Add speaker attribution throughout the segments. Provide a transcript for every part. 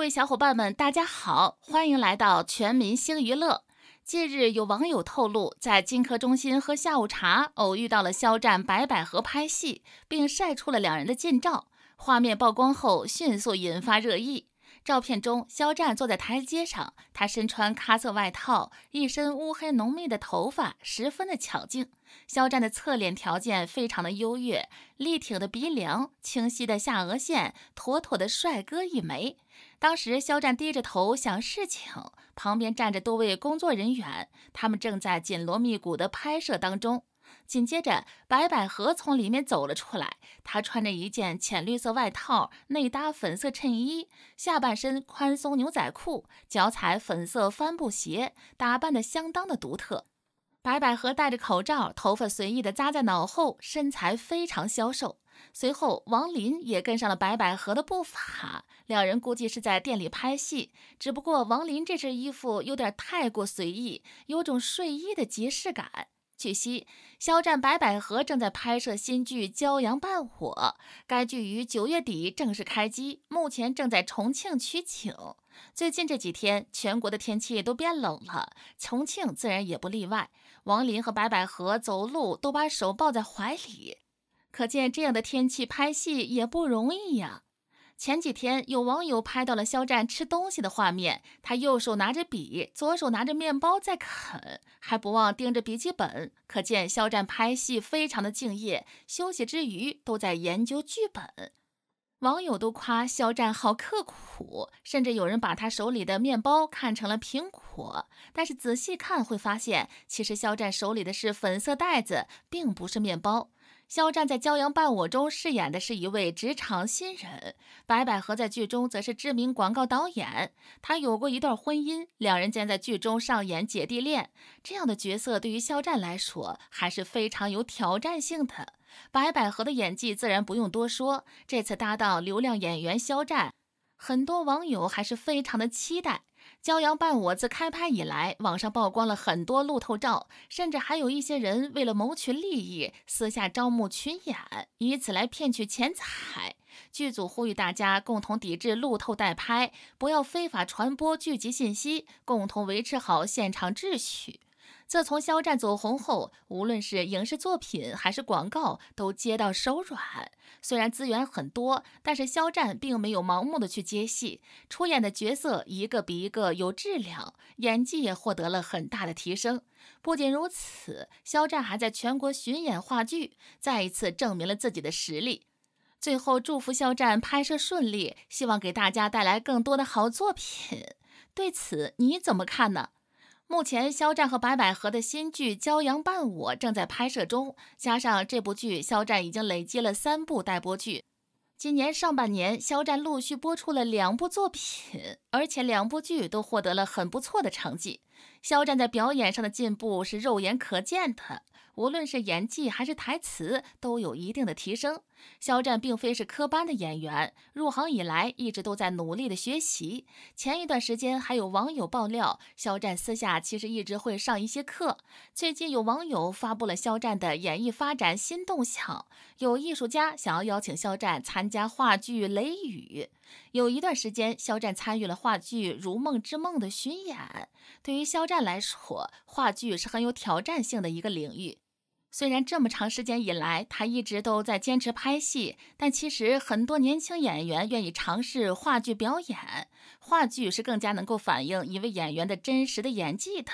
Speaker 1: 各位小伙伴们，大家好，欢迎来到全民星娱乐。近日，有网友透露，在金科中心喝下午茶，偶遇到了肖战、白百合拍戏，并晒出了两人的近照。画面曝光后，迅速引发热议。照片中，肖战坐在台阶上，他身穿咖色外套，一身乌黑浓密的头发，十分的抢镜。肖战的侧脸条件非常的优越，立挺的鼻梁，清晰的下颚线，妥妥的帅哥一枚。当时，肖战低着头想事情，旁边站着多位工作人员，他们正在紧锣密鼓的拍摄当中。紧接着，白百合从里面走了出来。她穿着一件浅绿色外套，内搭粉色衬衣，下半身宽松牛仔裤，脚踩粉色帆布鞋，打扮的相当的独特。白百合戴着口罩，头发随意的扎在脑后，身材非常消瘦。随后，王林也跟上了白百合的步伐。两人估计是在店里拍戏，只不过王林这身衣服有点太过随意，有种睡衣的即视感。据悉，肖战、白百合正在拍摄新剧《骄阳伴火》，该剧于九月底正式开机，目前正在重庆取景。最近这几天，全国的天气都变冷了，重庆自然也不例外。王林和白百合走路都把手抱在怀里，可见这样的天气拍戏也不容易呀。前几天，有网友拍到了肖战吃东西的画面，他右手拿着笔，左手拿着面包在啃，还不忘盯着笔记本。可见肖战拍戏非常的敬业，休息之余都在研究剧本。网友都夸肖战好刻苦，甚至有人把他手里的面包看成了苹果，但是仔细看会发现，其实肖战手里的是粉色袋子，并不是面包。肖战在《骄阳伴我》中饰演的是一位职场新人，白百合在剧中则是知名广告导演。他有过一段婚姻，两人将在剧中上演姐弟恋。这样的角色对于肖战来说还是非常有挑战性的。白百合的演技自然不用多说，这次搭档流量演员肖战，很多网友还是非常的期待。《骄阳伴我》自开拍以来，网上曝光了很多路透照，甚至还有一些人为了谋取利益，私下招募群演，以此来骗取钱财。剧组呼吁大家共同抵制路透代拍，不要非法传播剧集信息，共同维持好现场秩序。自从肖战走红后，无论是影视作品还是广告，都接到手软。虽然资源很多，但是肖战并没有盲目的去接戏，出演的角色一个比一个有质量，演技也获得了很大的提升。不仅如此，肖战还在全国巡演话剧，再一次证明了自己的实力。最后，祝福肖战拍摄顺利，希望给大家带来更多的好作品。对此，你怎么看呢？目前，肖战和白百合的新剧《骄阳伴我》正在拍摄中。加上这部剧，肖战已经累积了三部待播剧。今年上半年，肖战陆续播出了两部作品，而且两部剧都获得了很不错的成绩。肖战在表演上的进步是肉眼可见的，无论是演技还是台词都有一定的提升。肖战并非是科班的演员，入行以来一直都在努力的学习。前一段时间还有网友爆料，肖战私下其实一直会上一些课。最近有网友发布了肖战的演艺发展新动向，有艺术家想要邀请肖战参加话剧《雷雨》。有一段时间，肖战参与了话剧《如梦之梦》的巡演。对于肖战来说，话剧是很有挑战性的一个领域。虽然这么长时间以来，他一直都在坚持拍戏，但其实很多年轻演员愿意尝试话剧表演。话剧是更加能够反映一位演员的真实的演技的。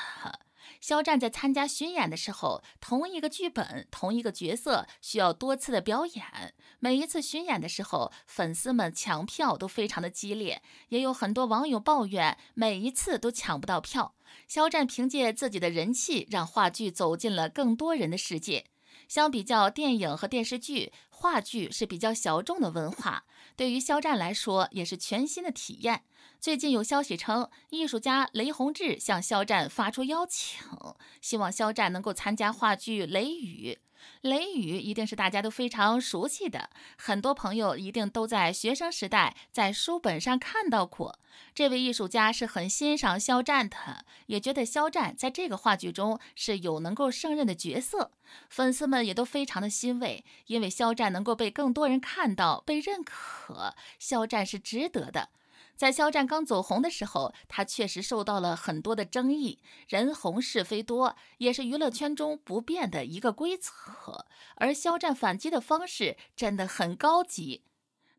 Speaker 1: 肖战在参加巡演的时候，同一个剧本、同一个角色需要多次的表演。每一次巡演的时候，粉丝们抢票都非常的激烈，也有很多网友抱怨每一次都抢不到票。肖战凭借自己的人气，让话剧走进了更多人的世界。相比较电影和电视剧，话剧是比较小众的文化。对于肖战来说，也是全新的体验。最近有消息称，艺术家雷洪志向肖战发出邀请，希望肖战能够参加话剧《雷雨》。雷雨一定是大家都非常熟悉的，很多朋友一定都在学生时代在书本上看到过。这位艺术家是很欣赏肖战的，也觉得肖战在这个话剧中是有能够胜任的角色。粉丝们也都非常的欣慰，因为肖战能够被更多人看到、被认可，肖战是值得的。在肖战刚走红的时候，他确实受到了很多的争议。人红是非多，也是娱乐圈中不变的一个规则。而肖战反击的方式真的很高级。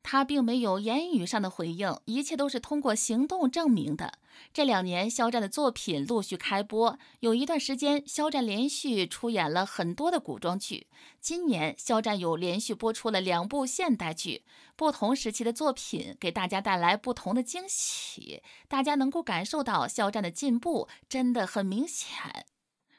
Speaker 1: 他并没有言语上的回应，一切都是通过行动证明的。这两年，肖战的作品陆续开播，有一段时间，肖战连续出演了很多的古装剧。今年，肖战又连续播出了两部现代剧，不同时期的作品给大家带来不同的惊喜。大家能够感受到肖战的进步，真的很明显。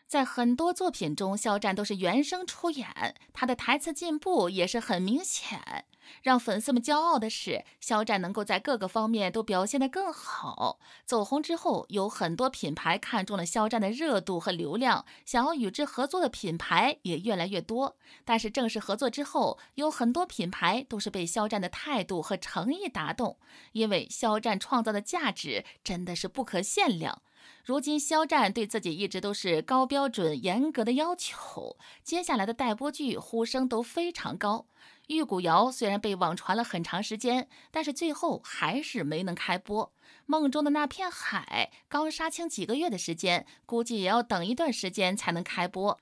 Speaker 1: 在很多作品中，肖战都是原声出演，他的台词进步也是很明显。让粉丝们骄傲的是，肖战能够在各个方面都表现得更好。走红之后，有很多品牌看中了肖战的热度和流量，想要与之合作的品牌也越来越多。但是正式合作之后，有很多品牌都是被肖战的态度和诚意打动，因为肖战创造的价值真的是不可限量。如今，肖战对自己一直都是高标准、严格的要求。接下来的待播剧呼声都非常高。《玉骨遥》虽然被网传了很长时间，但是最后还是没能开播。《梦中的那片海》刚杀青几个月的时间，估计也要等一段时间才能开播。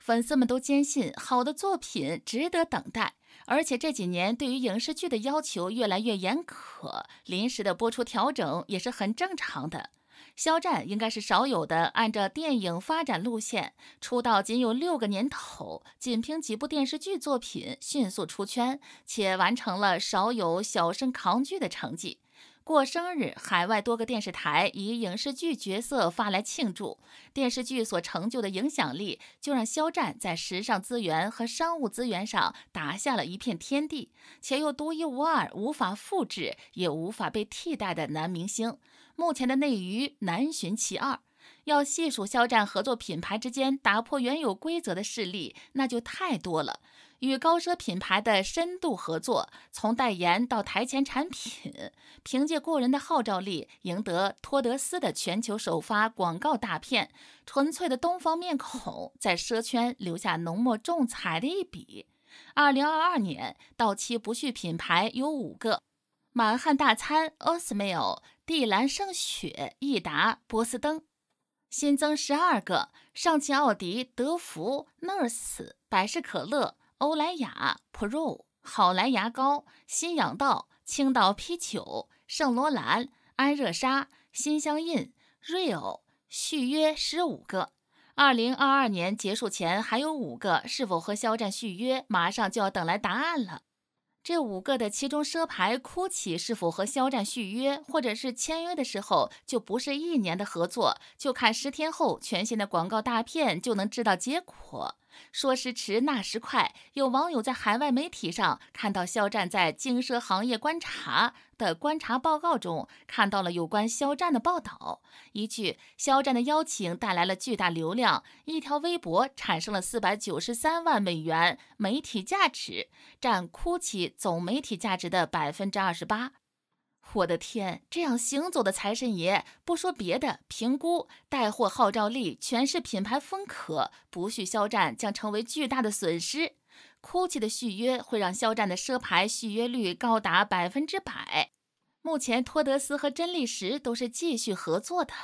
Speaker 1: 粉丝们都坚信，好的作品值得等待。而且这几年对于影视剧的要求越来越严苛，临时的播出调整也是很正常的。肖战应该是少有的按照电影发展路线出道，仅有六个年头，仅凭几部电视剧作品迅速出圈，且完成了少有小生扛剧的成绩。过生日，海外多个电视台以影视剧角色发来庆祝。电视剧所成就的影响力，就让肖战在时尚资源和商务资源上打下了一片天地，且又独一无二、无法复制也无法被替代的男明星。目前的内娱难寻其二，要细数肖战合作品牌之间打破原有规则的事例，那就太多了。与高奢品牌的深度合作，从代言到台前产品，凭借过人的号召力，赢得托德斯的全球首发广告大片，纯粹的东方面孔在奢圈留下浓墨重彩的一笔。二零二二年到期不续品牌有五个：满汉大餐、m 斯 i l 蒂兰圣雪、益达、波司登，新增十二个；上汽奥迪、德芙、Nurse、百事可乐、欧莱雅、Pro、好莱牙膏、新氧道、青岛啤酒、圣罗兰、安热沙、心相印、r Rio 续约十五个。二零二二年结束前还有五个，是否和肖战续约，马上就要等来答案了。这五个的其中，奢牌、哭 i 是否和肖战续约，或者是签约的时候就不是一年的合作，就看十天后全新的广告大片就能知道结果。说时迟，那时快。有网友在海外媒体上看到肖战在《精奢行业观察》的观察报告中看到了有关肖战的报道。一句“肖战的邀请带来了巨大流量”，一条微博产生了四百九十三万美元媒体价值，占 GUCCI 总媒体价值的百分之二十八。我的天，这样行走的财神爷不说别的，评估带货号召力、全是品牌风可不续肖战将成为巨大的损失。哭泣的续约会让肖战的奢牌续约率高达百分之百。目前，托德斯和真力时都是继续合作的。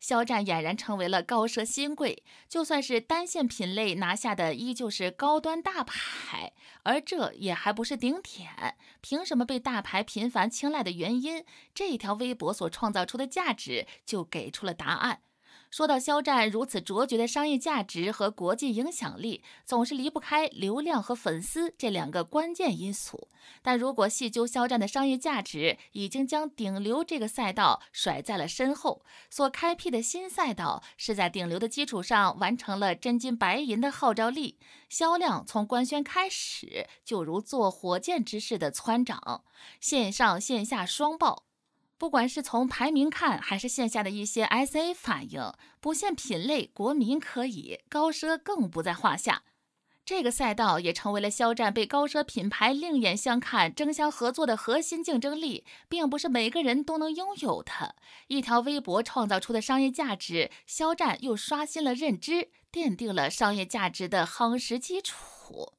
Speaker 1: 肖战俨然成为了高奢新贵，就算是单线品类拿下的，依旧是高端大牌，而这也还不是顶点。凭什么被大牌频繁青睐的原因？这条微博所创造出的价值就给出了答案。说到肖战如此卓绝的商业价值和国际影响力，总是离不开流量和粉丝这两个关键因素。但如果细究肖战的商业价值，已经将顶流这个赛道甩在了身后，所开辟的新赛道是在顶流的基础上完成了真金白银的号召力，销量从官宣开始就如坐火箭之势的蹿涨，线上线下双爆。不管是从排名看，还是线下的一些 S A 反应，不限品类，国民可以，高奢更不在话下。这个赛道也成为了肖战被高奢品牌另眼相看、争相合作的核心竞争力，并不是每个人都能拥有的。一条微博创造出的商业价值，肖战又刷新了认知，奠定了商业价值的夯实基础。